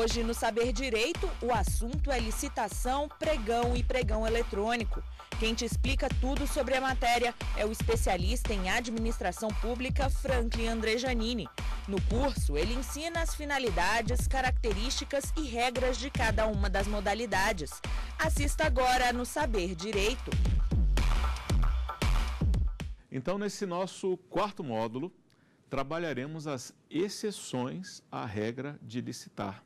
Hoje, no Saber Direito, o assunto é licitação, pregão e pregão eletrônico. Quem te explica tudo sobre a matéria é o especialista em administração pública Franklin Andrejanini. No curso, ele ensina as finalidades, características e regras de cada uma das modalidades. Assista agora no Saber Direito. Então, nesse nosso quarto módulo, trabalharemos as exceções à regra de licitar.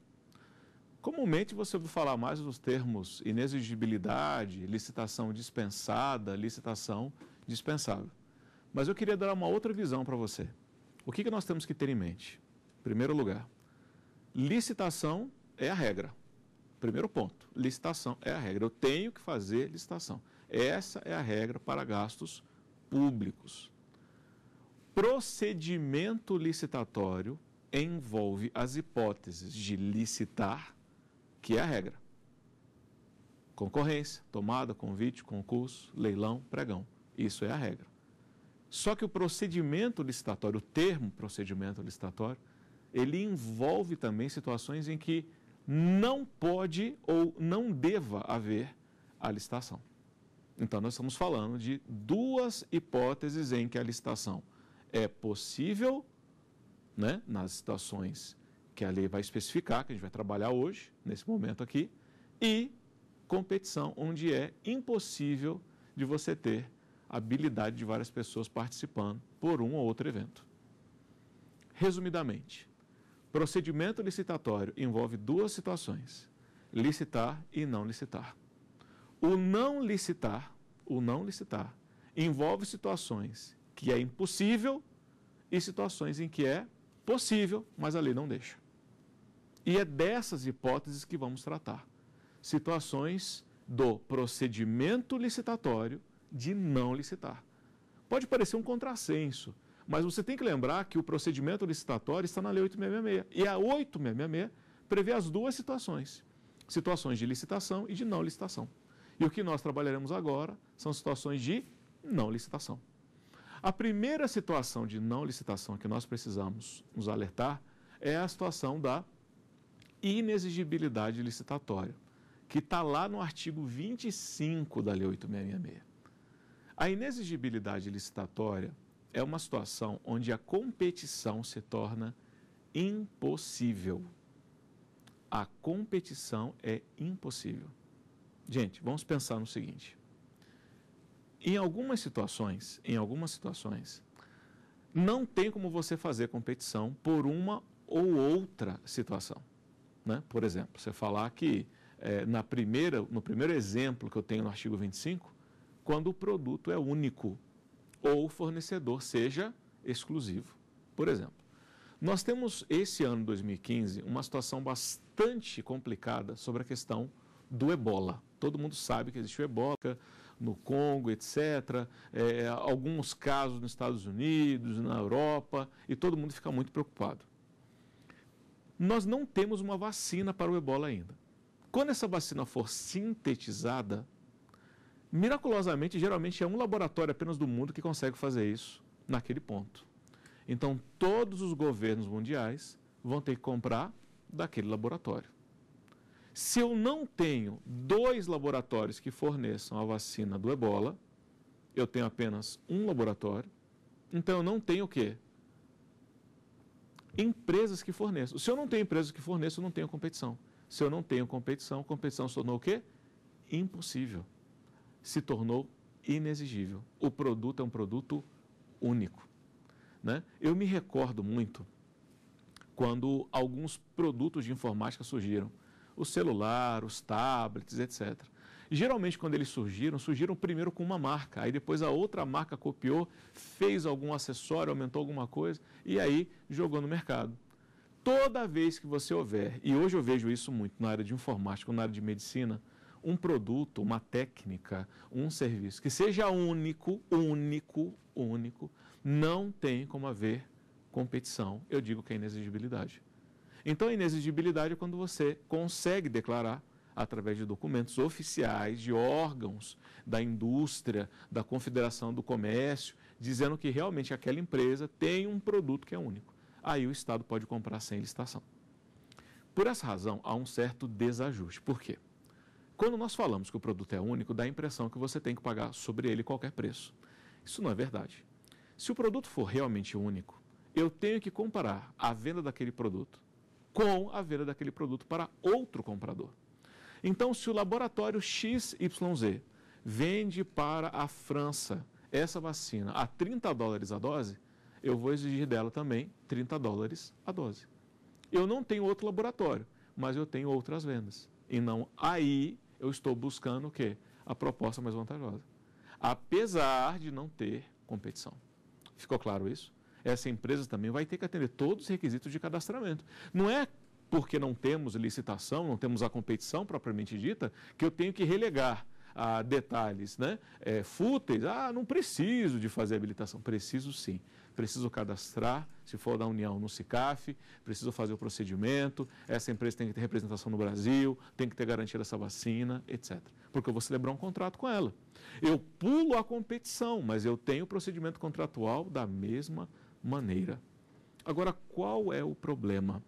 Comumente você ouve falar mais dos termos inexigibilidade, licitação dispensada, licitação dispensável. Mas eu queria dar uma outra visão para você. O que, que nós temos que ter em mente? Primeiro lugar, licitação é a regra. Primeiro ponto, licitação é a regra. Eu tenho que fazer licitação. Essa é a regra para gastos públicos. Procedimento licitatório envolve as hipóteses de licitar que é a regra. Concorrência, tomada, convite, concurso, leilão, pregão. Isso é a regra. Só que o procedimento licitatório, o termo procedimento licitatório, ele envolve também situações em que não pode ou não deva haver a licitação. Então, nós estamos falando de duas hipóteses em que a licitação é possível, né, nas situações que a lei vai especificar, que a gente vai trabalhar hoje, nesse momento aqui, e competição, onde é impossível de você ter habilidade de várias pessoas participando por um ou outro evento. Resumidamente, procedimento licitatório envolve duas situações: licitar e não licitar. O não licitar, o não licitar, envolve situações que é impossível e situações em que é possível, mas a lei não deixa. E é dessas hipóteses que vamos tratar. Situações do procedimento licitatório de não licitar. Pode parecer um contrassenso, mas você tem que lembrar que o procedimento licitatório está na Lei 8666. E a 8666 prevê as duas situações: situações de licitação e de não licitação. E o que nós trabalharemos agora são situações de não licitação. A primeira situação de não licitação que nós precisamos nos alertar é a situação da inexigibilidade licitatória, que está lá no artigo 25 da Lei 8666. A inexigibilidade licitatória é uma situação onde a competição se torna impossível. A competição é impossível. Gente, vamos pensar no seguinte. Em algumas situações, em algumas situações, não tem como você fazer competição por uma ou outra situação. Né? Por exemplo, você falar que é, na primeira, no primeiro exemplo que eu tenho no artigo 25, quando o produto é único ou o fornecedor seja exclusivo. Por exemplo, nós temos esse ano 2015 uma situação bastante complicada sobre a questão do ebola. Todo mundo sabe que existe o ebola no Congo, etc. É, alguns casos nos Estados Unidos, na Europa, e todo mundo fica muito preocupado nós não temos uma vacina para o ebola ainda. Quando essa vacina for sintetizada, miraculosamente, geralmente é um laboratório apenas do mundo que consegue fazer isso naquele ponto. Então, todos os governos mundiais vão ter que comprar daquele laboratório. Se eu não tenho dois laboratórios que forneçam a vacina do ebola, eu tenho apenas um laboratório, então eu não tenho o quê? empresas que forneçam. Se eu não tenho empresas que forneçam, eu não tenho competição. Se eu não tenho competição, competição se tornou o quê? Impossível. Se tornou inexigível. O produto é um produto único. Né? Eu me recordo muito quando alguns produtos de informática surgiram. O celular, os tablets, etc. Geralmente, quando eles surgiram, surgiram primeiro com uma marca, aí depois a outra marca copiou, fez algum acessório, aumentou alguma coisa e aí jogou no mercado. Toda vez que você houver, e hoje eu vejo isso muito na área de informática, na área de medicina, um produto, uma técnica, um serviço que seja único, único, único, não tem como haver competição. Eu digo que é inexigibilidade. Então, a inexigibilidade é quando você consegue declarar através de documentos oficiais de órgãos da indústria, da Confederação do Comércio, dizendo que realmente aquela empresa tem um produto que é único. Aí o Estado pode comprar sem licitação. Por essa razão, há um certo desajuste. Por quê? Quando nós falamos que o produto é único, dá a impressão que você tem que pagar sobre ele qualquer preço. Isso não é verdade. Se o produto for realmente único, eu tenho que comparar a venda daquele produto com a venda daquele produto para outro comprador. Então, se o laboratório XYZ vende para a França essa vacina a 30 dólares a dose, eu vou exigir dela também 30 dólares a dose. Eu não tenho outro laboratório, mas eu tenho outras vendas. E não aí eu estou buscando o quê? A proposta mais vantajosa. Apesar de não ter competição. Ficou claro isso? Essa empresa também vai ter que atender todos os requisitos de cadastramento. Não é porque não temos licitação, não temos a competição propriamente dita, que eu tenho que relegar a ah, detalhes né, é, fúteis. Ah, não preciso de fazer habilitação. Preciso sim. Preciso cadastrar, se for da União, no SICAF, preciso fazer o procedimento, essa empresa tem que ter representação no Brasil, tem que ter garantia dessa vacina, etc. Porque eu vou celebrar um contrato com ela. Eu pulo a competição, mas eu tenho o procedimento contratual da mesma maneira. Agora, qual é o problema?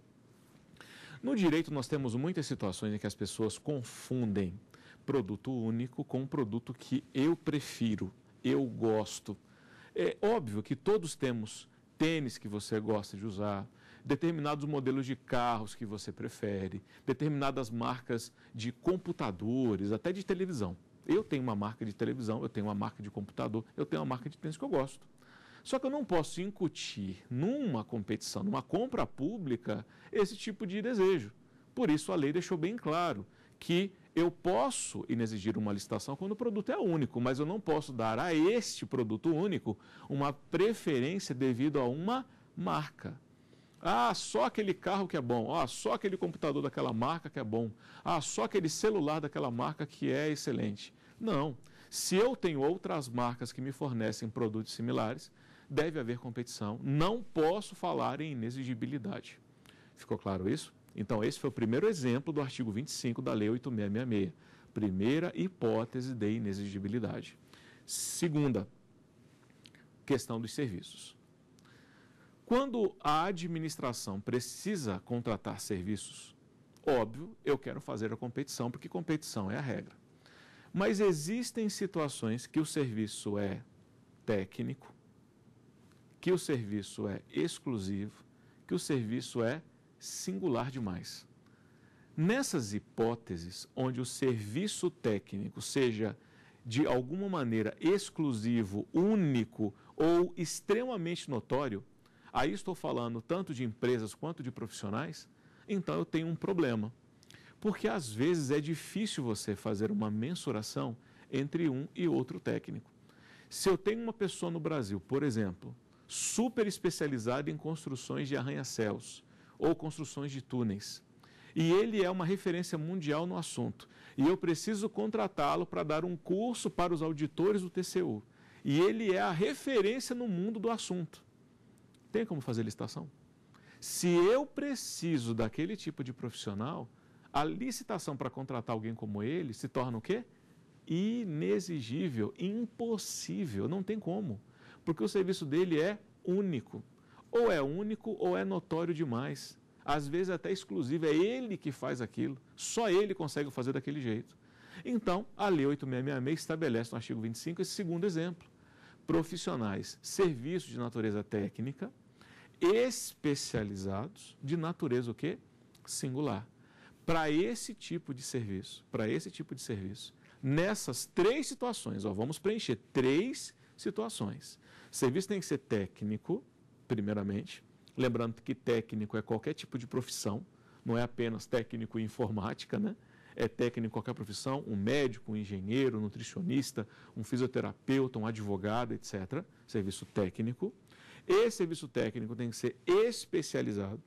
No direito, nós temos muitas situações em que as pessoas confundem produto único com produto que eu prefiro, eu gosto. É óbvio que todos temos tênis que você gosta de usar, determinados modelos de carros que você prefere, determinadas marcas de computadores, até de televisão. Eu tenho uma marca de televisão, eu tenho uma marca de computador, eu tenho uma marca de tênis que eu gosto. Só que eu não posso incutir numa competição, numa compra pública, esse tipo de desejo. Por isso, a lei deixou bem claro que eu posso inexigir uma licitação quando o produto é único, mas eu não posso dar a este produto único uma preferência devido a uma marca. Ah, só aquele carro que é bom. Ah, só aquele computador daquela marca que é bom. Ah, só aquele celular daquela marca que é excelente. Não. Se eu tenho outras marcas que me fornecem produtos similares, deve haver competição, não posso falar em inexigibilidade. Ficou claro isso? Então, esse foi o primeiro exemplo do artigo 25 da Lei 8666, primeira hipótese de inexigibilidade. Segunda, questão dos serviços. Quando a administração precisa contratar serviços, óbvio, eu quero fazer a competição, porque competição é a regra. Mas existem situações que o serviço é técnico, que o serviço é exclusivo, que o serviço é singular demais. Nessas hipóteses, onde o serviço técnico seja de alguma maneira exclusivo, único ou extremamente notório, aí estou falando tanto de empresas quanto de profissionais, então eu tenho um problema. Porque às vezes é difícil você fazer uma mensuração entre um e outro técnico. Se eu tenho uma pessoa no Brasil, por exemplo, super especializado em construções de arranha-céus ou construções de túneis. E ele é uma referência mundial no assunto. E eu preciso contratá-lo para dar um curso para os auditores do TCU. E ele é a referência no mundo do assunto. Tem como fazer licitação? Se eu preciso daquele tipo de profissional, a licitação para contratar alguém como ele se torna o quê? Inexigível, impossível, não tem como. Porque o serviço dele é único. Ou é único ou é notório demais. Às vezes até exclusivo, é ele que faz aquilo. Só ele consegue fazer daquele jeito. Então, a Lei 8666 estabelece no artigo 25 esse segundo exemplo. Profissionais, serviços de natureza técnica, especializados de natureza o quê? Singular. Para esse tipo de serviço, para esse tipo de serviço, nessas três situações, ó, vamos preencher três situações. Serviço tem que ser técnico, primeiramente. Lembrando que técnico é qualquer tipo de profissão, não é apenas técnico em informática, né? É técnico em qualquer profissão, um médico, um engenheiro, um nutricionista, um fisioterapeuta, um advogado, etc. Serviço técnico. Esse serviço técnico tem que ser especializado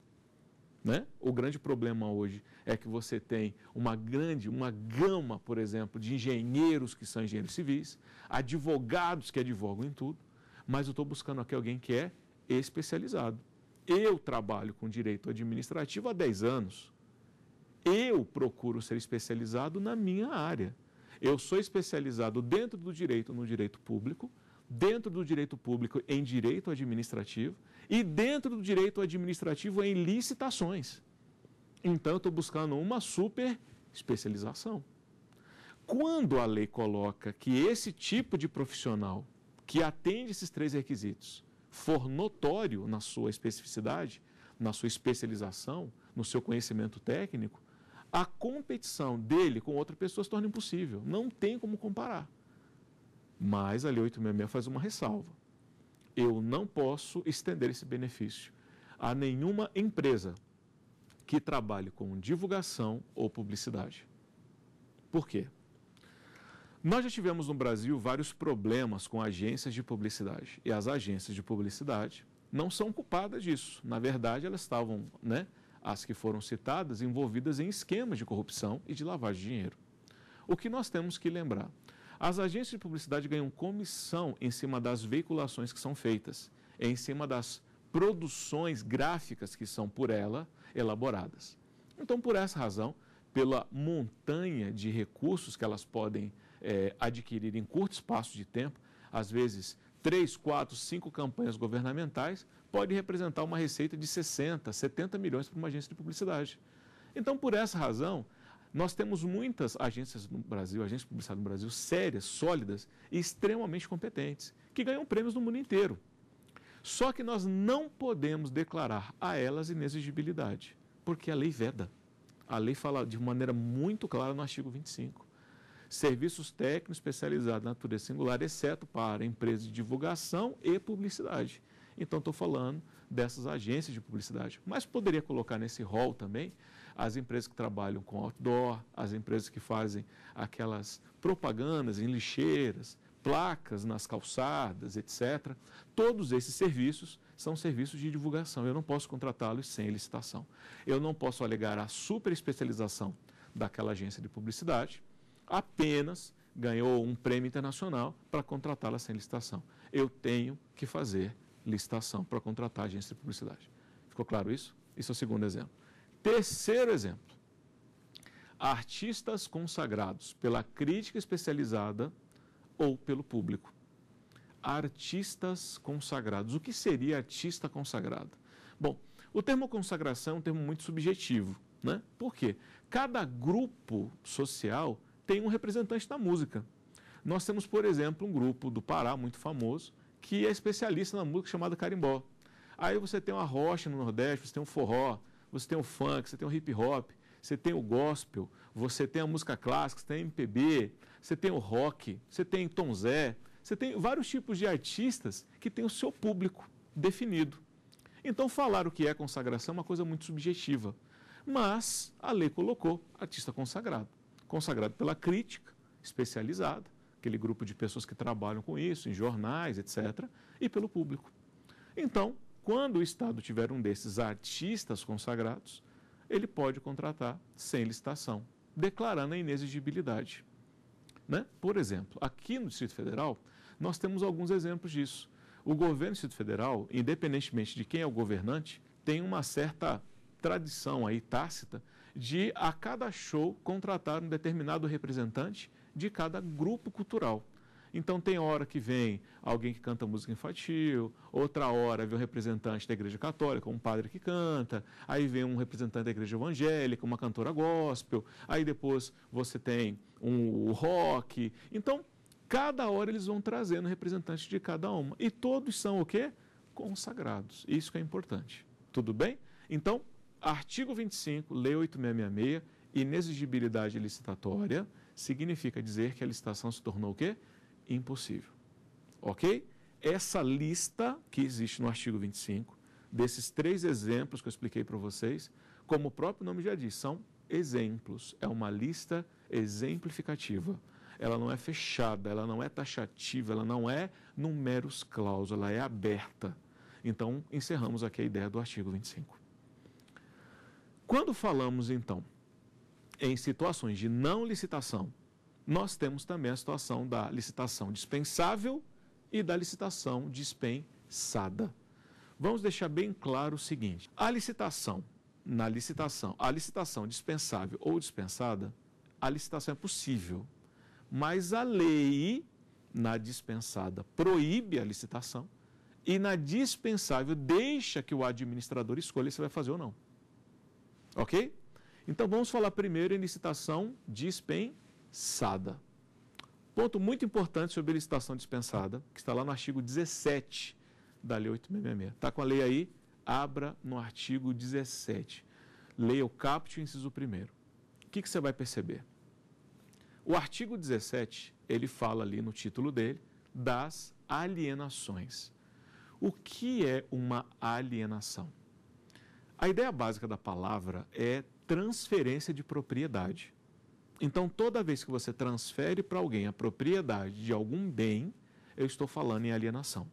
né? O grande problema hoje é que você tem uma grande, uma gama, por exemplo, de engenheiros que são engenheiros civis, advogados que advogam em tudo, mas eu estou buscando aqui alguém que é especializado. Eu trabalho com direito administrativo há 10 anos. Eu procuro ser especializado na minha área. Eu sou especializado dentro do direito no direito público, dentro do direito público em direito administrativo e dentro do direito administrativo, é em licitações. Então, estou buscando uma super especialização. Quando a lei coloca que esse tipo de profissional que atende esses três requisitos for notório na sua especificidade, na sua especialização, no seu conhecimento técnico, a competição dele com outra pessoa se torna impossível. Não tem como comparar. Mas a Lei 866 faz uma ressalva eu não posso estender esse benefício a nenhuma empresa que trabalhe com divulgação ou publicidade. Por quê? Nós já tivemos no Brasil vários problemas com agências de publicidade. E as agências de publicidade não são culpadas disso. Na verdade, elas estavam, né, as que foram citadas, envolvidas em esquemas de corrupção e de lavagem de dinheiro. O que nós temos que lembrar? As agências de publicidade ganham comissão em cima das veiculações que são feitas, em cima das produções gráficas que são por ela elaboradas. Então, por essa razão, pela montanha de recursos que elas podem é, adquirir em curto espaço de tempo, às vezes três, quatro, cinco campanhas governamentais, pode representar uma receita de 60, 70 milhões para uma agência de publicidade. Então, por essa razão, nós temos muitas agências no Brasil, agências de publicidade no Brasil, sérias, sólidas e extremamente competentes, que ganham prêmios no mundo inteiro. Só que nós não podemos declarar a elas inexigibilidade, porque a lei veda. A lei fala de maneira muito clara no artigo 25. Serviços técnicos especializados na natureza singular, exceto para empresas de divulgação e publicidade. Então, estou falando dessas agências de publicidade. Mas poderia colocar nesse rol também as empresas que trabalham com outdoor, as empresas que fazem aquelas propagandas em lixeiras, placas nas calçadas, etc. Todos esses serviços são serviços de divulgação. Eu não posso contratá-los sem licitação. Eu não posso alegar a super especialização daquela agência de publicidade apenas ganhou um prêmio internacional para contratá-la sem licitação. Eu tenho que fazer licitação para contratar a agência de publicidade. Ficou claro isso? Isso é o segundo exemplo. Terceiro exemplo: artistas consagrados pela crítica especializada ou pelo público. Artistas consagrados. O que seria artista consagrado? Bom, o termo consagração é um termo muito subjetivo, né? Por quê? Cada grupo social tem um representante da música. Nós temos, por exemplo, um grupo do Pará muito famoso que é especialista na música chamada carimbó. Aí você tem uma rocha no Nordeste, você tem um forró, você tem o funk, você tem o hip hop, você tem o gospel, você tem a música clássica, você tem MPB, você tem o rock, você tem Tom Zé, você tem vários tipos de artistas que têm o seu público definido. Então, falar o que é consagração é uma coisa muito subjetiva. Mas a lei colocou artista consagrado. Consagrado pela crítica especializada, aquele grupo de pessoas que trabalham com isso, em jornais, etc., e pelo público. Então, quando o Estado tiver um desses artistas consagrados, ele pode contratar sem licitação, declarando a inexigibilidade. Né? Por exemplo, aqui no Distrito Federal, nós temos alguns exemplos disso. O governo do Distrito Federal, independentemente de quem é o governante, tem uma certa tradição aí tácita de a cada show contratar um determinado representante de cada grupo cultural. Então tem hora que vem alguém que canta música infantil, outra hora vem um representante da igreja católica, um padre que canta, aí vem um representante da igreja evangélica, uma cantora gospel, aí depois você tem um rock. Então, cada hora eles vão trazendo representantes de cada uma. E todos são o quê? Consagrados. Isso que é importante. Tudo bem? Então, artigo 25, lei 8666, inexigibilidade licitatória, significa dizer que a licitação se tornou o quê? impossível. Ok? Essa lista que existe no artigo 25, desses três exemplos que eu expliquei para vocês, como o próprio nome já diz, são exemplos. É uma lista exemplificativa. Ela não é fechada, ela não é taxativa, ela não é numeros clausos, ela é aberta. Então, encerramos aqui a ideia do artigo 25. Quando falamos, então, em situações de não licitação nós temos também a situação da licitação dispensável e da licitação dispensada. Vamos deixar bem claro o seguinte: a licitação, na licitação, a licitação dispensável ou dispensada, a licitação é possível, mas a lei na dispensada proíbe a licitação e na dispensável deixa que o administrador escolha se vai fazer ou não. OK? Então vamos falar primeiro em licitação dispensável dispensada. Ponto muito importante sobre licitação dispensada, que está lá no artigo 17 da Lei 8666. Está com a lei aí? Abra no artigo 17. Leia o caput, inciso 1. O que, que você vai perceber? O artigo 17, ele fala ali no título dele das alienações. O que é uma alienação? A ideia básica da palavra é transferência de propriedade. Então, toda vez que você transfere para alguém a propriedade de algum bem, eu estou falando em alienação.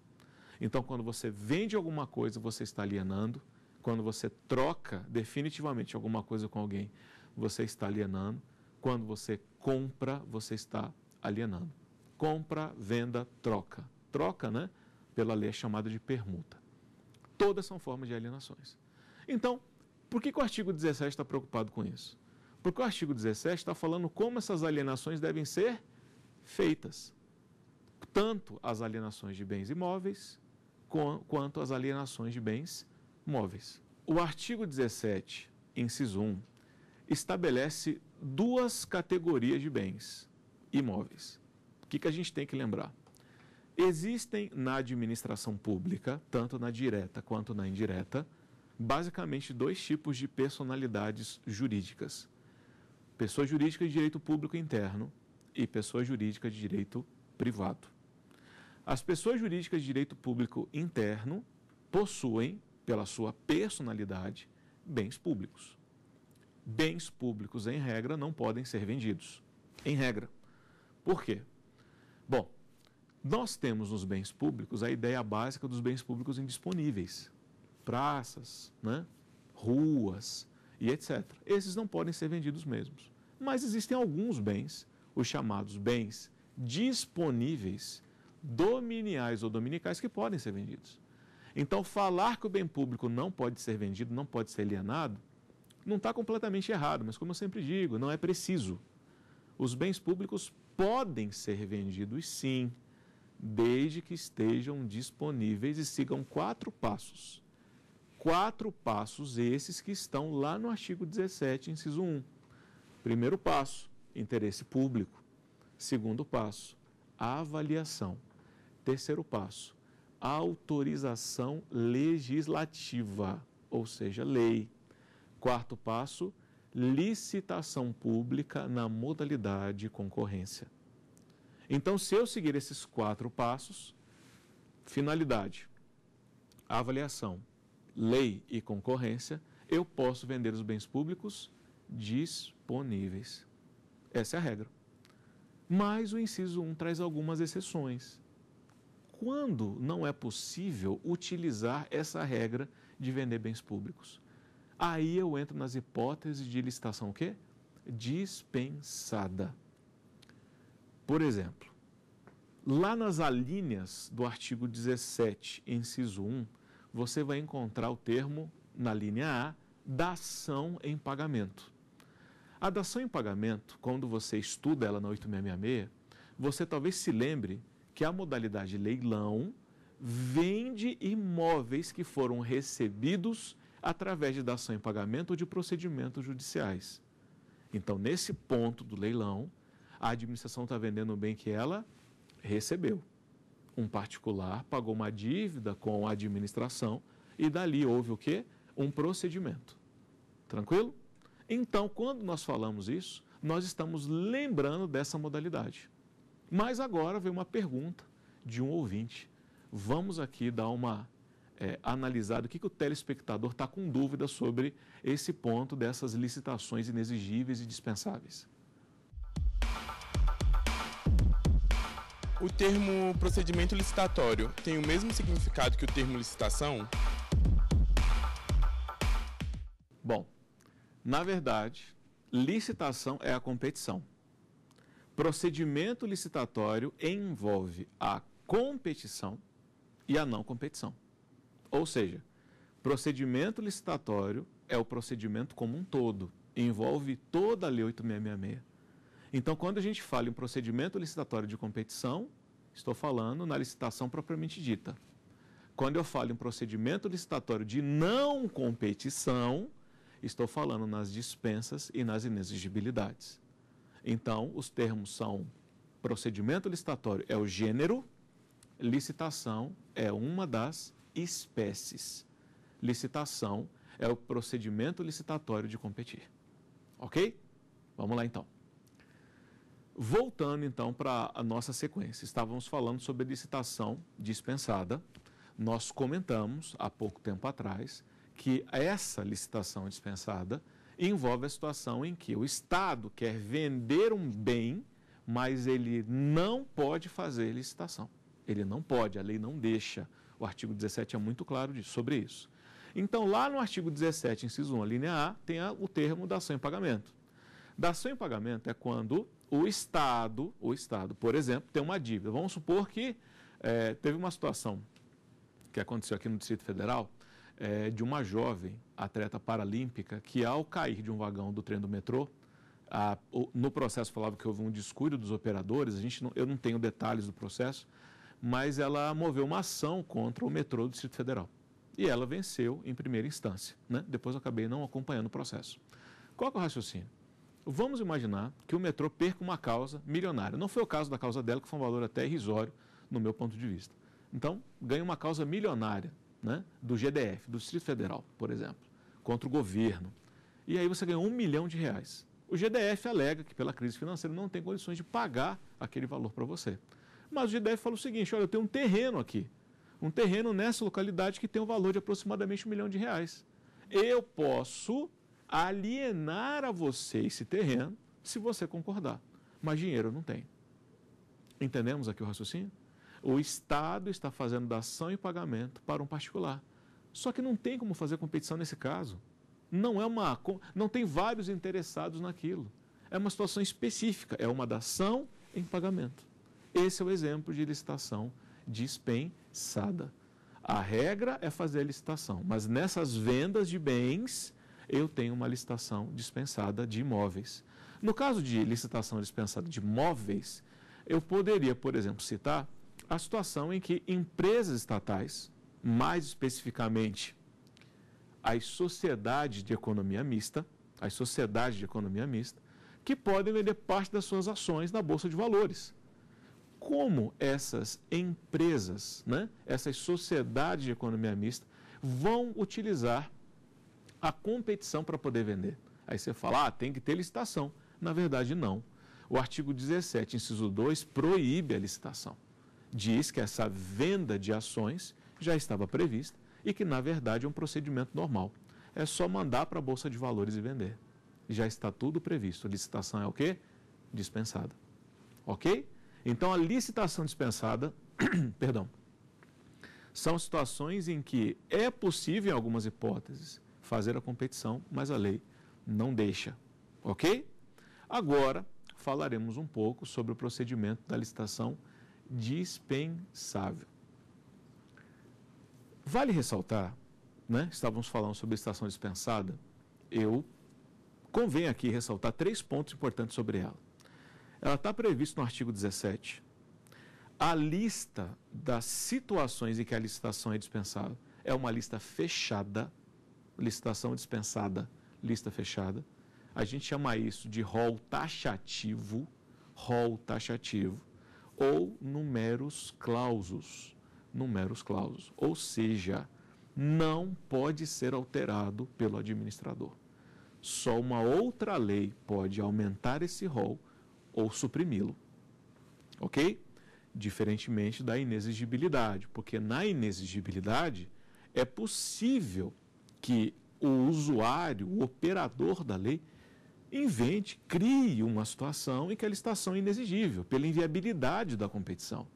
Então, quando você vende alguma coisa, você está alienando. Quando você troca definitivamente alguma coisa com alguém, você está alienando. Quando você compra, você está alienando. Compra, venda, troca. Troca, né? Pela lei é chamada de permuta. Todas são formas de alienações. Então, por que, que o artigo 17 está preocupado com isso? Porque o artigo 17 está falando como essas alienações devem ser feitas. Tanto as alienações de bens imóveis, quanto as alienações de bens móveis. O artigo 17, inciso 1, estabelece duas categorias de bens imóveis. O que, que a gente tem que lembrar? Existem na administração pública, tanto na direta quanto na indireta, basicamente dois tipos de personalidades jurídicas pessoa jurídica de direito público interno e pessoa jurídica de direito privado. As pessoas jurídicas de direito público interno possuem, pela sua personalidade, bens públicos. Bens públicos, em regra, não podem ser vendidos. Em regra. Por quê? Bom, nós temos nos bens públicos a ideia básica dos bens públicos indisponíveis: praças, né? ruas, e etc. Esses não podem ser vendidos mesmos. Mas existem alguns bens, os chamados bens disponíveis, dominiais ou dominicais, que podem ser vendidos. Então, falar que o bem público não pode ser vendido, não pode ser alienado, não está completamente errado, mas como eu sempre digo, não é preciso. Os bens públicos podem ser vendidos sim, desde que estejam disponíveis e sigam quatro passos. Quatro passos esses que estão lá no artigo 17, inciso 1. Primeiro passo, interesse público. Segundo passo, avaliação. Terceiro passo, autorização legislativa, ou seja, lei. Quarto passo, licitação pública na modalidade concorrência. Então, se eu seguir esses quatro passos, finalidade, avaliação, lei e concorrência, eu posso vender os bens públicos disponíveis. Essa é a regra. Mas o inciso 1 traz algumas exceções. Quando não é possível utilizar essa regra de vender bens públicos? Aí eu entro nas hipóteses de licitação o quê? Dispensada. Por exemplo, lá nas alíneas do artigo 17, inciso 1, você vai encontrar o termo na linha A, dação em pagamento. A dação em pagamento, quando você estuda ela na 8666, você talvez se lembre que a modalidade leilão vende imóveis que foram recebidos através de dação em pagamento ou de procedimentos judiciais. Então, nesse ponto do leilão, a administração está vendendo o bem que ela recebeu. Um particular pagou uma dívida com a administração e dali houve o quê? Um procedimento. Tranquilo? Então, quando nós falamos isso, nós estamos lembrando dessa modalidade. Mas agora vem uma pergunta de um ouvinte. Vamos aqui dar uma é, analisada, o que, que o telespectador está com dúvida sobre esse ponto dessas licitações inexigíveis e dispensáveis. O termo procedimento licitatório tem o mesmo significado que o termo licitação? Bom, na verdade, licitação é a competição. Procedimento licitatório envolve a competição e a não competição. Ou seja, procedimento licitatório é o procedimento como um todo, envolve toda a Lei 8666 então, quando a gente fala em procedimento licitatório de competição, estou falando na licitação propriamente dita. Quando eu falo em procedimento licitatório de não competição, estou falando nas dispensas e nas inexigibilidades. Então, os termos são procedimento licitatório é o gênero, licitação é uma das espécies. Licitação é o procedimento licitatório de competir. Ok? Vamos lá então. Voltando então para a nossa sequência, estávamos falando sobre licitação dispensada. Nós comentamos há pouco tempo atrás que essa licitação dispensada envolve a situação em que o Estado quer vender um bem, mas ele não pode fazer licitação. Ele não pode, a lei não deixa. O artigo 17 é muito claro sobre isso. Então, lá no artigo 17, inciso 1, linha A, tem o termo da ação em pagamento. Da ação em pagamento é quando o Estado, o Estado, por exemplo, tem uma dívida. Vamos supor que é, teve uma situação que aconteceu aqui no Distrito Federal é, de uma jovem atleta paralímpica que, ao cair de um vagão do trem do metrô, a, o, no processo falava que houve um descuido dos operadores. A gente não, eu não tenho detalhes do processo, mas ela moveu uma ação contra o metrô do Distrito Federal e ela venceu em primeira instância. Né? Depois eu acabei não acompanhando o processo. Qual é o raciocínio? Vamos imaginar que o metrô perca uma causa milionária. Não foi o caso da causa dela, que foi um valor até irrisório, no meu ponto de vista. Então, ganha uma causa milionária né, do GDF, do Distrito Federal, por exemplo, contra o governo. E aí você ganhou um milhão de reais. O GDF alega que, pela crise financeira, não tem condições de pagar aquele valor para você. Mas o GDF fala o seguinte: olha, eu tenho um terreno aqui, um terreno nessa localidade que tem um valor de aproximadamente um milhão de reais. Eu posso alienar a você esse terreno se você concordar. Mas dinheiro não tem. Entendemos aqui o raciocínio? O Estado está fazendo dação e pagamento para um particular. Só que não tem como fazer competição nesse caso. Não é uma, não tem vários interessados naquilo. É uma situação específica, é uma dação em pagamento. Esse é o exemplo de licitação dispensada. A regra é fazer a licitação, mas nessas vendas de bens eu tenho uma licitação dispensada de imóveis. No caso de licitação dispensada de imóveis, eu poderia, por exemplo, citar a situação em que empresas estatais, mais especificamente as sociedades de economia mista, as sociedades de economia mista, que podem vender parte das suas ações na bolsa de valores. Como essas empresas, né, essas sociedades de economia mista, vão utilizar a competição para poder vender. Aí você fala, ah, tem que ter licitação. Na verdade, não. O artigo 17, inciso 2, proíbe a licitação. Diz que essa venda de ações já estava prevista e que, na verdade, é um procedimento normal. É só mandar para a Bolsa de Valores e vender. Já está tudo previsto. A licitação é o quê? Dispensada. Ok? Então, a licitação dispensada, perdão, são situações em que é possível, em algumas hipóteses, fazer a competição, mas a lei não deixa. Ok? Agora falaremos um pouco sobre o procedimento da licitação dispensável. Vale ressaltar, né? Estávamos falando sobre licitação dispensada. Eu convém aqui ressaltar três pontos importantes sobre ela. Ela está prevista no artigo 17. A lista das situações em que a licitação é dispensável é uma lista fechada licitação dispensada, lista fechada. A gente chama isso de rol taxativo, rol taxativo, ou numeros clausos, numeros clausos, Ou seja, não pode ser alterado pelo administrador. Só uma outra lei pode aumentar esse rol ou suprimi-lo. OK? Diferentemente da inexigibilidade, porque na inexigibilidade é possível que o usuário, o operador da lei, invente, crie uma situação em que a licitação é inexigível, pela inviabilidade da competição.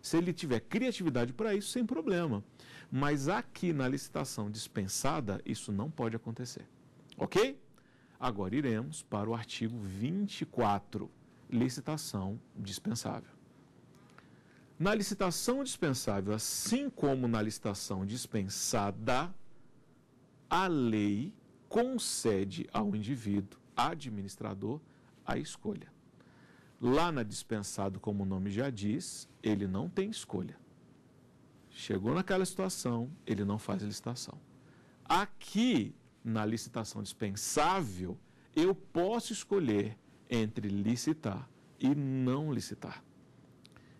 Se ele tiver criatividade para isso, sem problema. Mas aqui na licitação dispensada, isso não pode acontecer. Ok? Agora iremos para o artigo 24, licitação dispensável. Na licitação dispensável, assim como na licitação dispensada, a lei concede ao indivíduo administrador a escolha. Lá na dispensado, como o nome já diz, ele não tem escolha. Chegou naquela situação, ele não faz a licitação. Aqui, na licitação dispensável, eu posso escolher entre licitar e não licitar.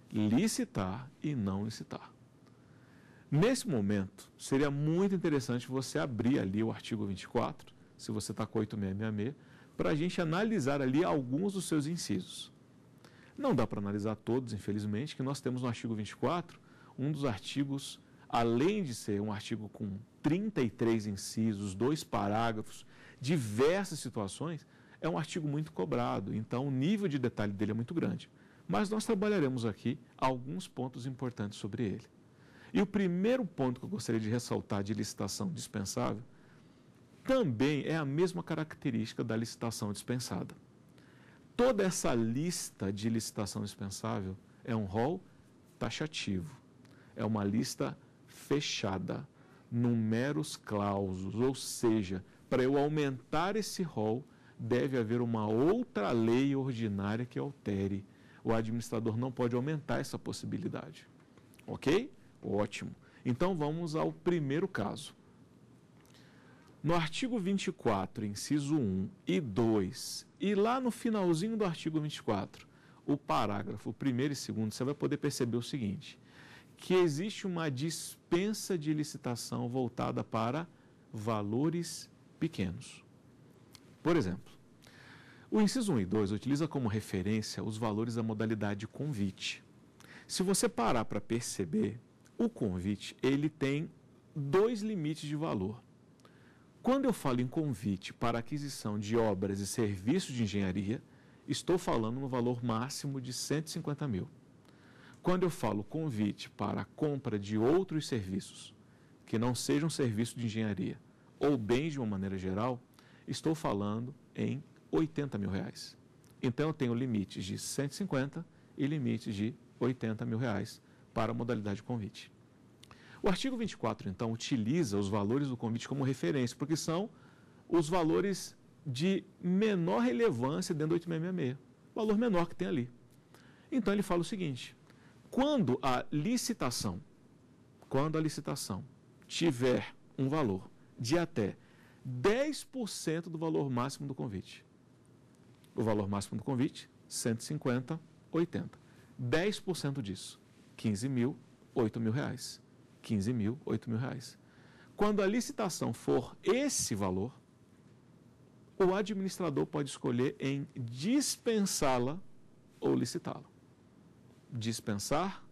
Licitar e não licitar. Nesse momento, seria muito interessante você abrir ali o artigo 24, se você está com 8666, para a gente analisar ali alguns dos seus incisos. Não dá para analisar todos, infelizmente, que nós temos no artigo 24 um dos artigos, além de ser um artigo com 33 incisos, dois parágrafos, diversas situações, é um artigo muito cobrado, então o nível de detalhe dele é muito grande. Mas nós trabalharemos aqui alguns pontos importantes sobre ele. E o primeiro ponto que eu gostaria de ressaltar de licitação dispensável também é a mesma característica da licitação dispensada. Toda essa lista de licitação dispensável é um rol taxativo, é uma lista fechada, numeros clausos, ou seja, para eu aumentar esse rol, deve haver uma outra lei ordinária que altere. O administrador não pode aumentar essa possibilidade. Ok? Ótimo. Então vamos ao primeiro caso. No artigo 24, inciso 1 e 2, e lá no finalzinho do artigo 24, o parágrafo 1 primeiro e segundo, você vai poder perceber o seguinte: que existe uma dispensa de licitação voltada para valores pequenos. Por exemplo, o inciso 1 e 2 utiliza como referência os valores da modalidade convite. Se você parar para perceber, o convite, ele tem dois limites de valor. Quando eu falo em convite para aquisição de obras e serviços de engenharia, estou falando no valor máximo de 150 mil. Quando eu falo convite para a compra de outros serviços, que não sejam serviços de engenharia ou bens de uma maneira geral, estou falando em 80 mil reais. Então eu tenho limites de 150 e limites de 80 mil reais para a modalidade convite. O artigo 24, então, utiliza os valores do convite como referência, porque são os valores de menor relevância dentro do 8666, valor menor que tem ali. Então ele fala o seguinte: quando a licitação, quando a licitação tiver um valor de até 10% do valor máximo do convite. O valor máximo do convite, 150, 80. 10% disso. 15 mil, 8 mil reais. 15 mil, 8 mil reais. Quando a licitação for esse valor, o administrador pode escolher em dispensá-la ou licitá-la. Dispensar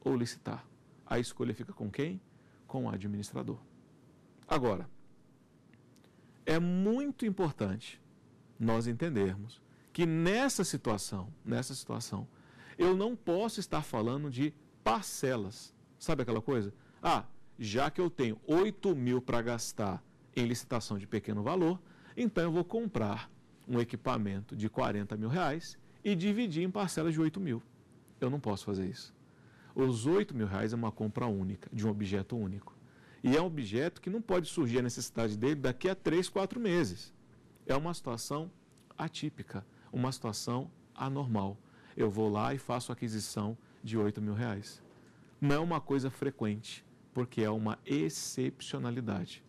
ou licitar. A escolha fica com quem? Com o administrador. Agora, é muito importante nós entendermos que nessa situação, nessa situação, eu não posso estar falando de parcelas. Sabe aquela coisa? Ah, já que eu tenho 8 mil para gastar em licitação de pequeno valor, então eu vou comprar um equipamento de 40 mil reais e dividir em parcelas de 8 mil. Eu não posso fazer isso. Os 8 mil reais é uma compra única, de um objeto único. E é um objeto que não pode surgir a necessidade dele daqui a 3, 4 meses. É uma situação atípica, uma situação anormal eu vou lá e faço aquisição de 8 mil reais. Não é uma coisa frequente, porque é uma excepcionalidade.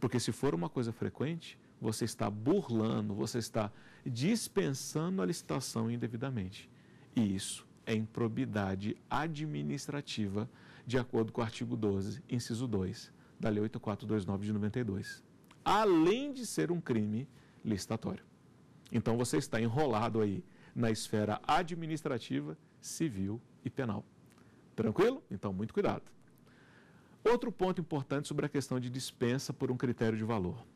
Porque se for uma coisa frequente, você está burlando, você está dispensando a licitação indevidamente. E isso é improbidade administrativa, de acordo com o artigo 12, inciso 2 da Lei 8429 de 92. Além de ser um crime licitatório. Então você está enrolado aí na esfera administrativa, civil e penal. Tranquilo? Então, muito cuidado. Outro ponto importante sobre a questão de dispensa por um critério de valor.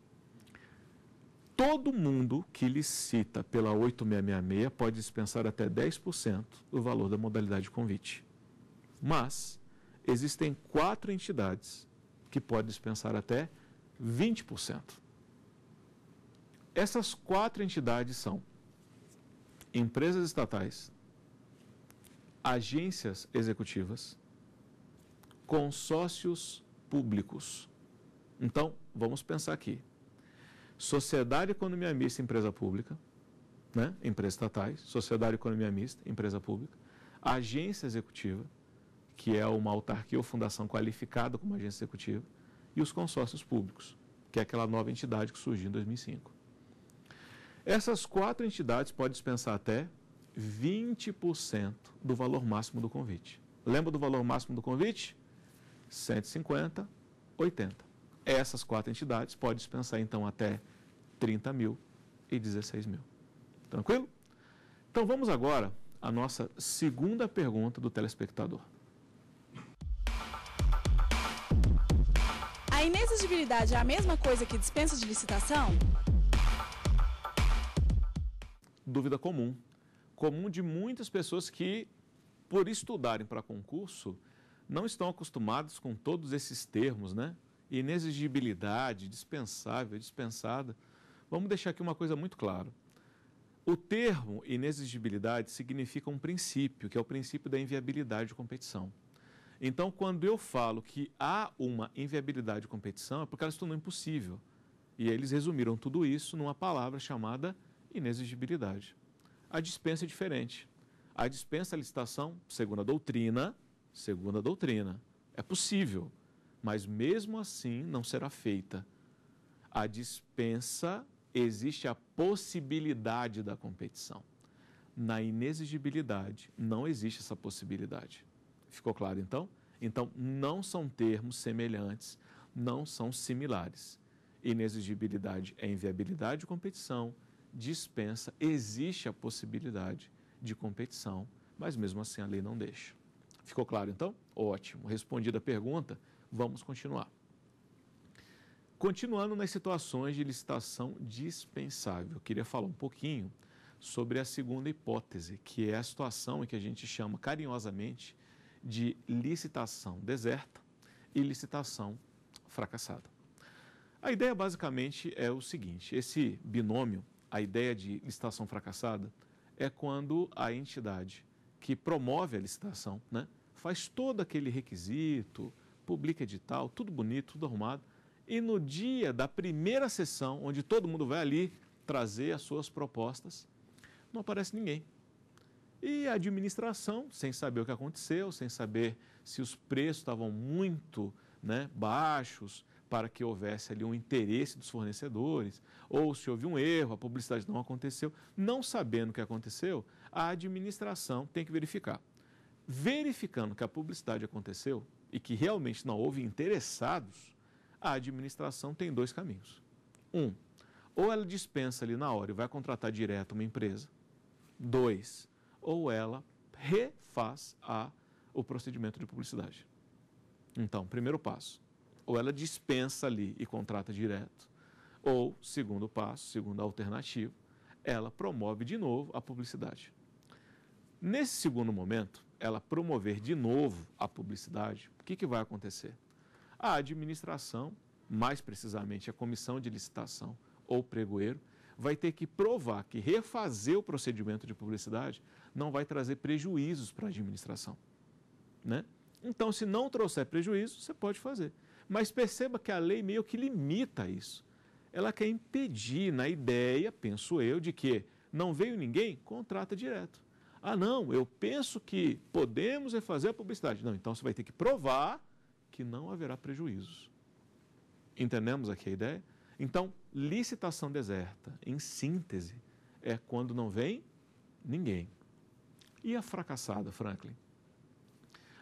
Todo mundo que licita pela 8666 pode dispensar até 10% do valor da modalidade de convite. Mas existem quatro entidades que podem dispensar até 20%. Essas quatro entidades são empresas estatais, agências executivas, consórcios públicos. Então, vamos pensar aqui. Sociedade Economia Mista, empresa pública, né? empresas estatais, Sociedade Economia Mista, empresa pública, agência executiva, que é uma autarquia ou fundação qualificada como agência executiva, e os consórcios públicos, que é aquela nova entidade que surgiu em 2005. Essas quatro entidades podem dispensar até 20% do valor máximo do convite. Lembra do valor máximo do convite? 150, 80. Essas quatro entidades podem dispensar, então, até 30 mil e 16 mil. Tranquilo? Então, vamos agora à nossa segunda pergunta do telespectador. A inexigibilidade é a mesma coisa que dispensa de licitação? dúvida comum. Comum de muitas pessoas que, por estudarem para concurso, não estão acostumados com todos esses termos, né? Inexigibilidade, dispensável, dispensada. Vamos deixar aqui uma coisa muito clara. O termo inexigibilidade significa um princípio, que é o princípio da inviabilidade de competição. Então, quando eu falo que há uma inviabilidade de competição, é porque ela se tornou impossível. E eles resumiram tudo isso numa palavra chamada inexigibilidade. A dispensa é diferente. A dispensa a licitação, segundo a doutrina, segundo a doutrina, é possível, mas mesmo assim não será feita. A dispensa existe a possibilidade da competição. Na inexigibilidade não existe essa possibilidade. Ficou claro então? Então não são termos semelhantes, não são similares. Inexigibilidade é inviabilidade de competição dispensa, existe a possibilidade de competição, mas mesmo assim a lei não deixa. Ficou claro então? Ótimo. Respondida a pergunta, vamos continuar. Continuando nas situações de licitação dispensável, queria falar um pouquinho sobre a segunda hipótese, que é a situação em que a gente chama carinhosamente de licitação deserta e licitação fracassada. A ideia basicamente é o seguinte: esse binômio a ideia de licitação fracassada é quando a entidade que promove a licitação né, faz todo aquele requisito, publica edital, tudo bonito, tudo arrumado, e no dia da primeira sessão, onde todo mundo vai ali trazer as suas propostas, não aparece ninguém. E a administração, sem saber o que aconteceu, sem saber se os preços estavam muito né, baixos, para que houvesse ali um interesse dos fornecedores, ou se houve um erro, a publicidade não aconteceu. Não sabendo o que aconteceu, a administração tem que verificar. Verificando que a publicidade aconteceu e que realmente não houve interessados, a administração tem dois caminhos. Um, ou ela dispensa ali na hora e vai contratar direto uma empresa. Dois, ou ela refaz a, o procedimento de publicidade. Então, primeiro passo, ou ela dispensa ali e contrata direto, ou, segundo passo, segunda alternativa, ela promove de novo a publicidade. Nesse segundo momento, ela promover de novo a publicidade, o que, que vai acontecer? A administração, mais precisamente a comissão de licitação ou pregoeiro, vai ter que provar que refazer o procedimento de publicidade não vai trazer prejuízos para a administração. Né? Então, se não trouxer prejuízo, você pode fazer. Mas perceba que a lei meio que limita isso. Ela quer impedir, na ideia, penso eu, de que não veio ninguém, contrata direto. Ah, não, eu penso que podemos refazer é fazer a publicidade. Não, então você vai ter que provar que não haverá prejuízos. Entendemos aqui a ideia? Então, licitação deserta, em síntese, é quando não vem ninguém. E a fracassada, Franklin?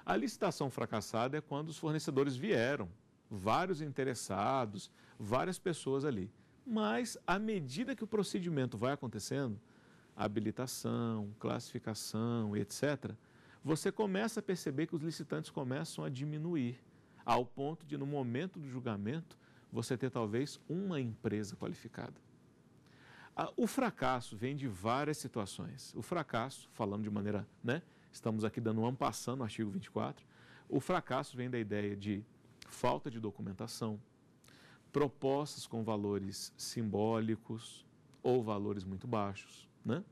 A licitação fracassada é quando os fornecedores vieram vários interessados, várias pessoas ali. Mas, à medida que o procedimento vai acontecendo, habilitação, classificação, etc., você começa a perceber que os licitantes começam a diminuir, ao ponto de, no momento do julgamento, você ter talvez uma empresa qualificada. O fracasso vem de várias situações. O fracasso, falando de maneira, né, estamos aqui dando um passando no artigo 24, o fracasso vem da ideia de falta de documentação, propostas com valores simbólicos ou valores muito baixos, né?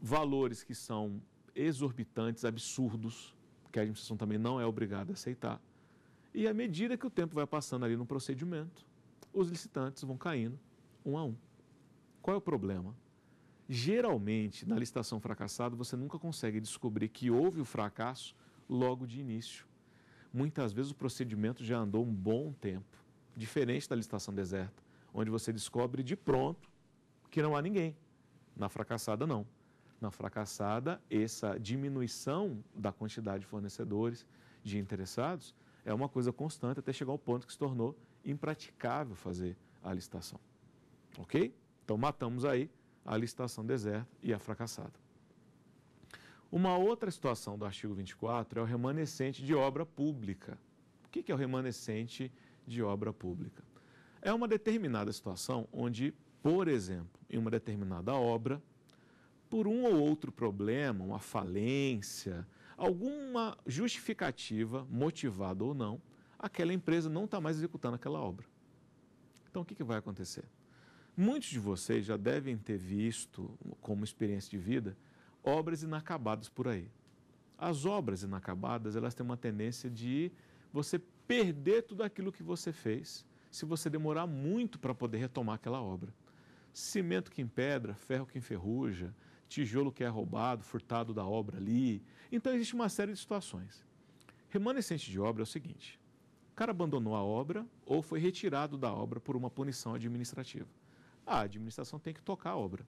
valores que são exorbitantes, absurdos, que a administração também não é obrigada a aceitar. E à medida que o tempo vai passando ali no procedimento, os licitantes vão caindo um a um. Qual é o problema? Geralmente, na licitação fracassada, você nunca consegue descobrir que houve o fracasso logo de início muitas vezes o procedimento já andou um bom tempo, diferente da licitação deserta, onde você descobre de pronto que não há ninguém. Na fracassada, não. Na fracassada, essa diminuição da quantidade de fornecedores, de interessados, é uma coisa constante até chegar ao ponto que se tornou impraticável fazer a licitação. Ok? Então, matamos aí a licitação deserta e a fracassada. Uma outra situação do artigo 24 é o remanescente de obra pública. O que é o remanescente de obra pública? É uma determinada situação onde, por exemplo, em uma determinada obra, por um ou outro problema, uma falência, alguma justificativa, motivada ou não, aquela empresa não está mais executando aquela obra. Então, o que, que, vai acontecer? Muitos de vocês já devem ter visto, como experiência de vida, obras inacabadas por aí. As obras inacabadas, elas têm uma tendência de você perder tudo aquilo que você fez se você demorar muito para poder retomar aquela obra. Cimento que empedra, ferro que enferruja, tijolo que é roubado, furtado da obra ali. Então existe uma série de situações. Remanescente de obra é o seguinte: o cara abandonou a obra ou foi retirado da obra por uma punição administrativa. A administração tem que tocar a obra.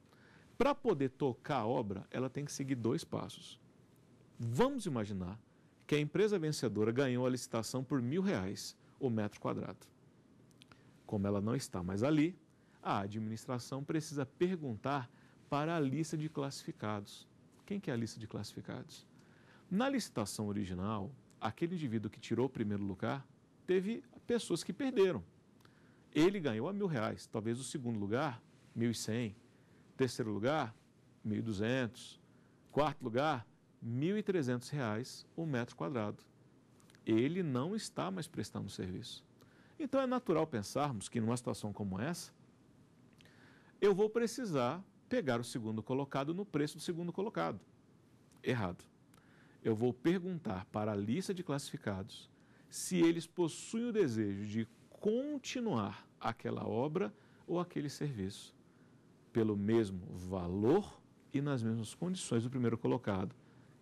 Para poder tocar a obra, ela tem que seguir dois passos. Vamos imaginar que a empresa vencedora ganhou a licitação por mil reais o metro quadrado. Como ela não está mais ali, a administração precisa perguntar para a lista de classificados. Quem que é a lista de classificados? Na licitação original, aquele indivíduo que tirou o primeiro lugar teve pessoas que perderam. Ele ganhou a mil reais, talvez o segundo lugar, mil e cem, Terceiro lugar, 1.200. Quarto lugar, R$ 1.300 o um metro quadrado. Ele não está mais prestando serviço. Então é natural pensarmos que numa situação como essa, eu vou precisar pegar o segundo colocado no preço do segundo colocado. Errado. Eu vou perguntar para a lista de classificados se eles possuem o desejo de continuar aquela obra ou aquele serviço pelo mesmo valor e nas mesmas condições do primeiro colocado,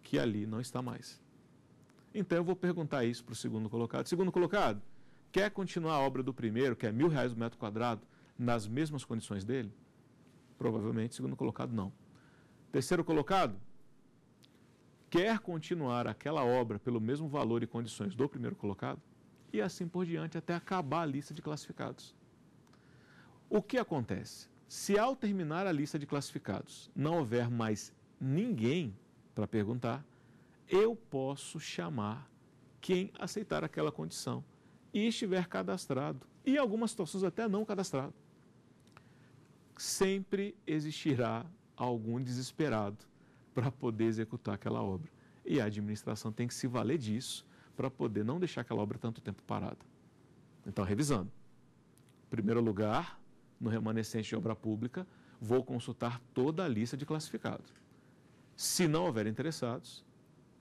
que ali não está mais. Então eu vou perguntar isso para o segundo colocado. Segundo colocado, quer continuar a obra do primeiro, que é mil reais o metro quadrado, nas mesmas condições dele? Provavelmente, segundo colocado, não. Terceiro colocado, quer continuar aquela obra pelo mesmo valor e condições do primeiro colocado? E assim por diante, até acabar a lista de classificados. O que acontece? Se ao terminar a lista de classificados não houver mais ninguém para perguntar, eu posso chamar quem aceitar aquela condição e estiver cadastrado, e algumas situações até não cadastrado. Sempre existirá algum desesperado para poder executar aquela obra. E a administração tem que se valer disso para poder não deixar aquela obra tanto tempo parada. Então, revisando. Em primeiro lugar, no remanescente de obra pública, vou consultar toda a lista de classificados. Se não houver interessados,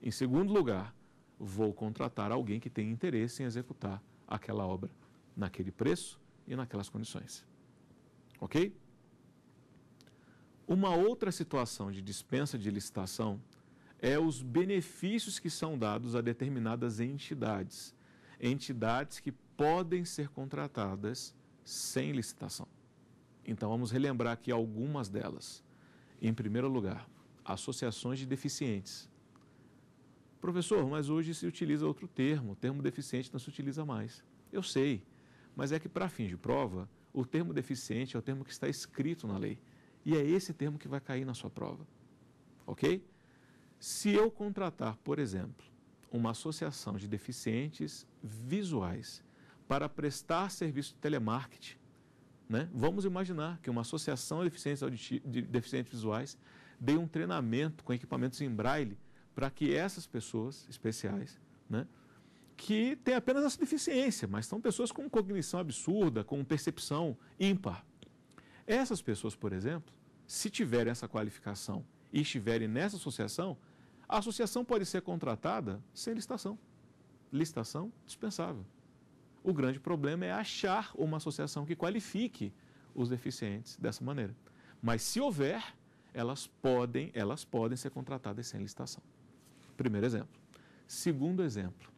em segundo lugar, vou contratar alguém que tem interesse em executar aquela obra naquele preço e naquelas condições. Ok? Uma outra situação de dispensa de licitação é os benefícios que são dados a determinadas entidades. Entidades que podem ser contratadas sem licitação. Então vamos relembrar aqui algumas delas. Em primeiro lugar, associações de deficientes. Professor, mas hoje se utiliza outro termo, o termo deficiente não se utiliza mais. Eu sei, mas é que para fins de prova, o termo deficiente é o termo que está escrito na lei. E é esse termo que vai cair na sua prova. Ok? Se eu contratar, por exemplo, uma associação de deficientes visuais para prestar serviço de telemarketing, né? Vamos imaginar que uma associação de deficientes, visuais dê um treinamento com equipamentos em braille para que essas pessoas especiais, né, que têm apenas essa deficiência, mas são pessoas com cognição absurda, com percepção ímpar. Essas pessoas, por exemplo, se tiverem essa qualificação e estiverem nessa associação, a associação pode ser contratada sem licitação. Licitação dispensável. O grande problema é achar uma associação que qualifique os deficientes dessa maneira. Mas se houver, elas podem, elas podem ser contratadas sem licitação. Primeiro exemplo. Segundo exemplo,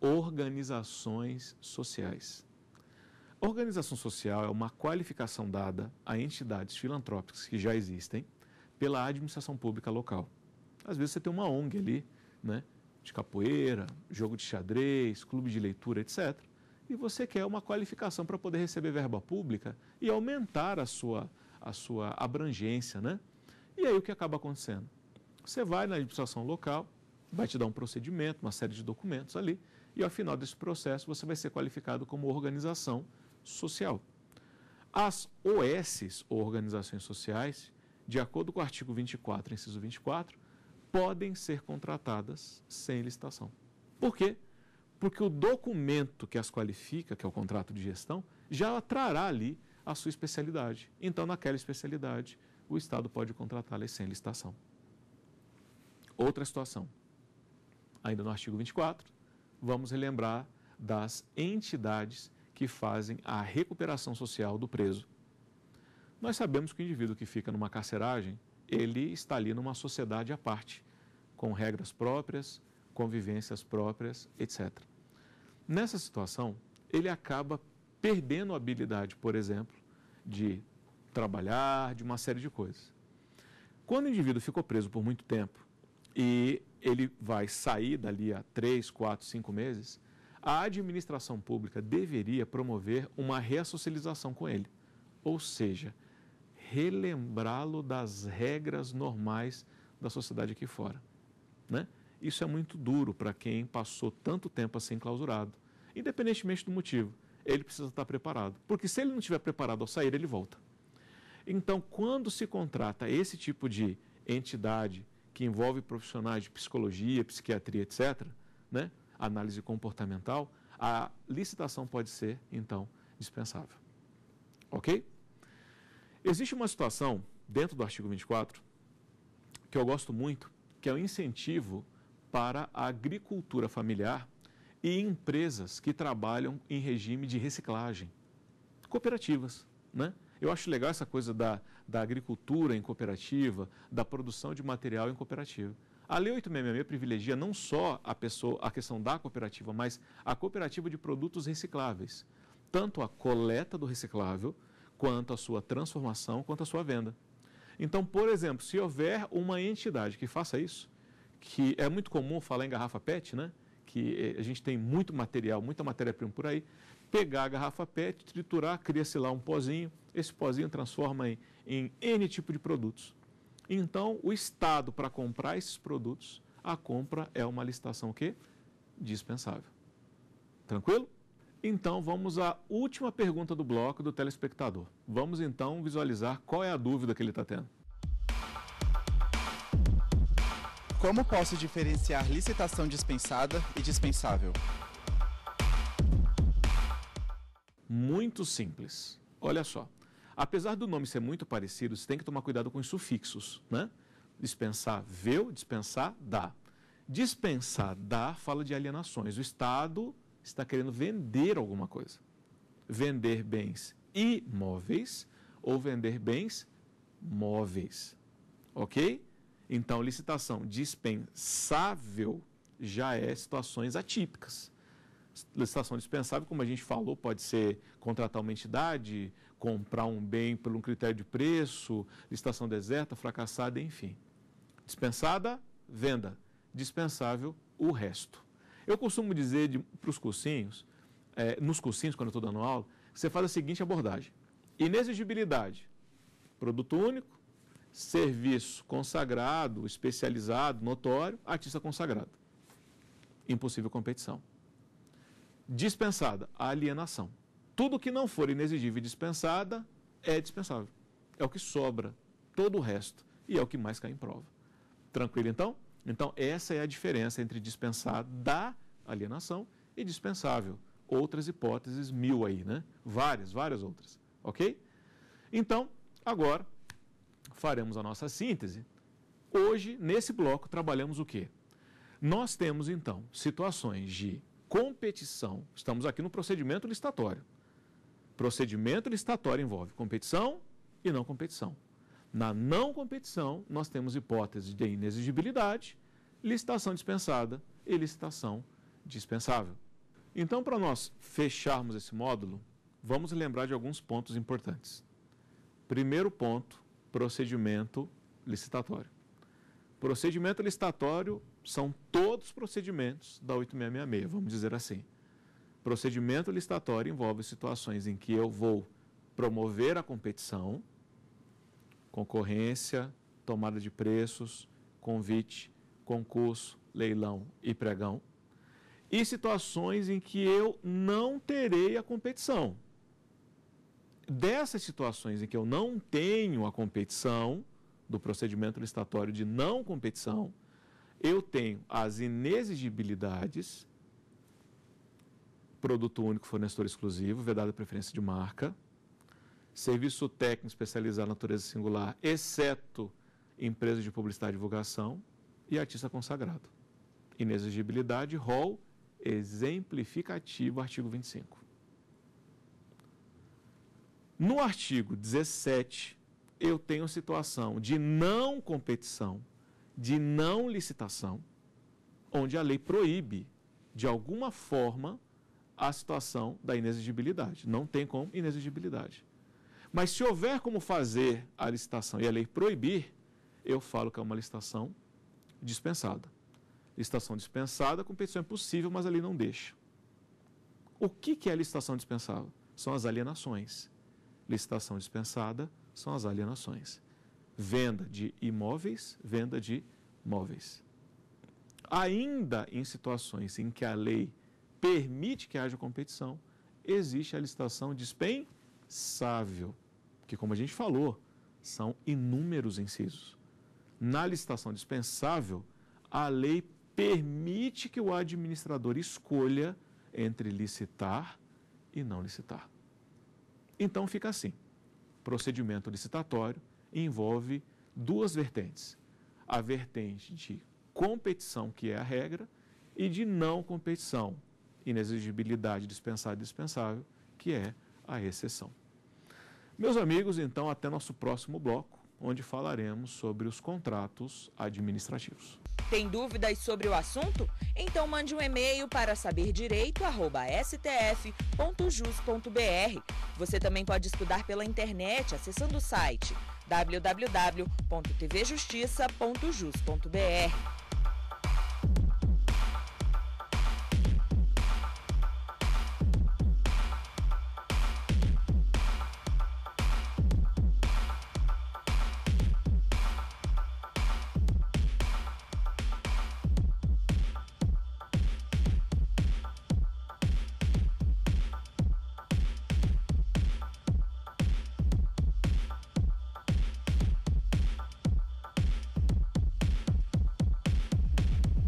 organizações sociais. Organização social é uma qualificação dada a entidades filantrópicas que já existem pela administração pública local. Às vezes você tem uma ONG ali, né, de capoeira, jogo de xadrez, clube de leitura, etc. E você quer uma qualificação para poder receber verba pública e aumentar a sua, a sua abrangência, né? E aí o que acaba acontecendo? Você vai na administração local, vai te dar um procedimento, uma série de documentos ali, e ao final desse processo você vai ser qualificado como organização social. As OSs, ou organizações sociais, de acordo com o artigo 24, inciso 24, podem ser contratadas sem licitação. Por quê? Porque o documento que as qualifica, que é o contrato de gestão, já trará ali a sua especialidade. Então, naquela especialidade, o Estado pode contratá-las sem licitação. Outra situação, ainda no artigo 24, vamos relembrar das entidades que fazem a recuperação social do preso. Nós sabemos que o indivíduo que fica numa carceragem ele está ali numa sociedade à parte, com regras próprias, convivências próprias, etc. Nessa situação, ele acaba perdendo a habilidade, por exemplo, de trabalhar, de uma série de coisas. Quando o indivíduo ficou preso por muito tempo e ele vai sair dali a 3, 4, 5 meses, a administração pública deveria promover uma ressocialização com ele. Ou seja, relembrá-lo das regras normais da sociedade aqui fora. Né? Isso é muito duro para quem passou tanto tempo assim clausurado, independentemente do motivo. Ele precisa estar preparado, porque se ele não estiver preparado ao sair, ele volta. Então, quando se contrata esse tipo de entidade que envolve profissionais de psicologia, psiquiatria, etc., né? análise comportamental, a licitação pode ser, então, dispensável. Ok? Existe uma situação dentro do artigo 24 que eu gosto muito, que é o incentivo para a agricultura familiar e empresas que trabalham em regime de reciclagem, cooperativas, né? Eu acho legal essa coisa da, da agricultura em cooperativa, da produção de material em cooperativa. A Lei 866 privilegia não só a, pessoa, a questão da cooperativa, mas a cooperativa de produtos recicláveis. Tanto a coleta do reciclável, quanto à sua transformação, quanto à sua venda. Então, por exemplo, se houver uma entidade que faça isso, que é muito comum falar em garrafa PET, né? que eh, a gente tem muito material, muita matéria-prima por aí, pegar a garrafa PET, triturar, cria-se lá um pozinho, esse pozinho transforma em, em N tipo de produtos. Então, o Estado, para comprar esses produtos, a compra é uma licitação que dispensável. Tranquilo? Então vamos à última pergunta do bloco do telespectador. Vamos então visualizar qual é a dúvida que ele está tendo. Como posso diferenciar licitação dispensada e dispensável? Muito simples. Olha só. Apesar do nome ser muito parecido, você tem que tomar cuidado com os sufixos, né? Dispensar veu, dispensar dá. Dispensar dá fala de alienações. O Estado está querendo vender alguma coisa. Vender bens imóveis ou vender bens móveis. Ok? Então, licitação dispensável já é situações atípicas. Licitação dispensável, como a gente falou, pode ser contratar uma entidade, comprar um bem por um critério de preço, licitação deserta, fracassada, enfim. Dispensada, venda. Dispensável, o resto. Eu costumo dizer para os cursinhos, é, nos cursinhos, quando eu estou dando aula, você faz a seguinte abordagem. Inexigibilidade, produto único, serviço consagrado, especializado, notório, artista consagrado. Impossível competição. Dispensada, alienação. Tudo que não for inexigível e dispensada é dispensável. É o que sobra, todo o resto. E é o que mais cai em prova. Tranquilo então? Então, essa é a diferença entre dispensar da alienação e dispensável. Outras hipóteses mil aí, né? Várias, várias outras. Ok? Então, agora faremos a nossa síntese. Hoje, nesse bloco, trabalhamos o quê? Nós temos, então, situações de competição. Estamos aqui no procedimento listatório. Procedimento listatório envolve competição e não competição. Na não competição, nós temos hipótese de inexigibilidade, licitação dispensada e licitação dispensável. Então, para nós fecharmos esse módulo, vamos lembrar de alguns pontos importantes. Primeiro ponto, procedimento licitatório. Procedimento licitatório são todos os procedimentos da 8666, vamos dizer assim. Procedimento licitatório envolve situações em que eu vou promover a competição, concorrência, tomada de preços, convite, concurso, leilão e pregão. E situações em que eu não terei a competição. Dessas situações em que eu não tenho a competição, do procedimento licitatório de não competição, eu tenho as inexigibilidades, produto único, fornecedor exclusivo, vedada preferência de marca, serviço técnico especializado na natureza singular, exceto empresa de publicidade e divulgação, e artista consagrado. Inexigibilidade, rol exemplificativo, artigo 25. No artigo 17, eu tenho situação de não competição, de não licitação, onde a lei proíbe, de alguma forma, a situação da inexigibilidade. Não tem como inexigibilidade. Mas se houver como fazer a licitação e a lei proibir, eu falo que é uma licitação dispensada. Licitação dispensada, competição é possível, mas lei não deixa. O que, é a licitação dispensável? São as alienações. Licitação dispensada são as alienações. Venda de imóveis, venda de móveis. Ainda em situações em que a lei permite que haja competição, existe a licitação dispensada sábio, que, como a gente falou, são inúmeros incisos. Na licitação dispensável, a lei permite que o administrador escolha entre licitar e não licitar. Então fica assim: procedimento licitatório envolve duas vertentes. A vertente de competição, que é a regra, e de não competição, inexigibilidade dispensada e dispensável, que é a recessão. Meus amigos, então, até nosso próximo bloco, onde falaremos sobre os contratos administrativos. Tem dúvidas sobre o assunto? Então mande um e-mail para saberdireito@stf.jus.br. Você também pode estudar pela internet acessando o site www.tvjustiça.jus.br.